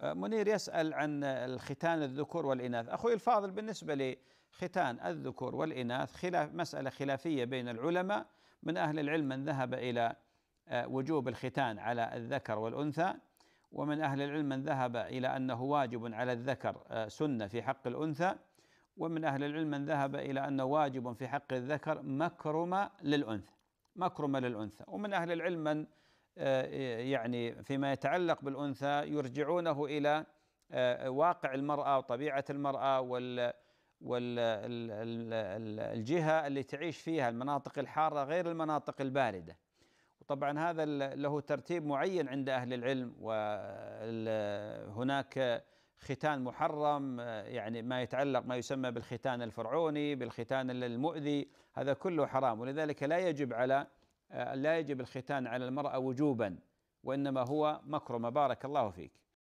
آه، منير يسأل عن الختان الذكور والإناث أخوي الفاضل بالنسبة لختان الذكور والإناث خلاف مسألة خلافية بين العلماء من أهل العلم من ذهب إلى آه، وجوب الختان على الذكر والأنثى ومن أهل العلم من ذهب إلى أنه واجب على الذكر آه، سنة في حق الأنثى ومن أهل العلم من ذهب إلى أنه واجب في حق الذكر مكرمة للأنثى مكرمة للأنثى ومن أهل العلم من آه، يعني فيما يتعلق بالأنثى يرجعونه إلى آه، واقع المرأة وطبيعة المرأة وال والجهة اللي تعيش فيها المناطق الحارة غير المناطق الباردة وطبعا هذا له ترتيب معين عند أهل العلم وهناك ختان محرم آه، يعني ما يتعلق ما يسمى بالختان الفرعوني بالختان المؤذي هذا كله حرام ولذلك لا يجب على آه، لا يجب الختان على المرأة وجوبا وإنما هو مكرمة بارك الله فيك